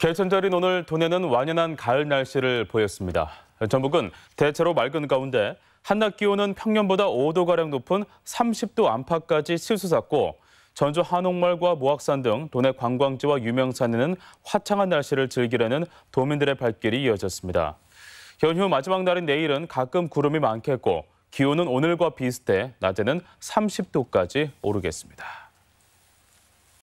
개천절인 오늘 도내는 완연한 가을 날씨를 보였습니다. 전북은 대체로 맑은 가운데 한낮 기온은 평년보다 5도가량 높은 30도 안팎까지 치솟았고 전주 한옥마과 모악산 등 도내 관광지와 유명산에는 화창한 날씨를 즐기려는 도민들의 발길이 이어졌습니다. 연휴 마지막 날인 내일은 가끔 구름이 많겠고 기온은 오늘과 비슷해 낮에는 30도까지 오르겠습니다.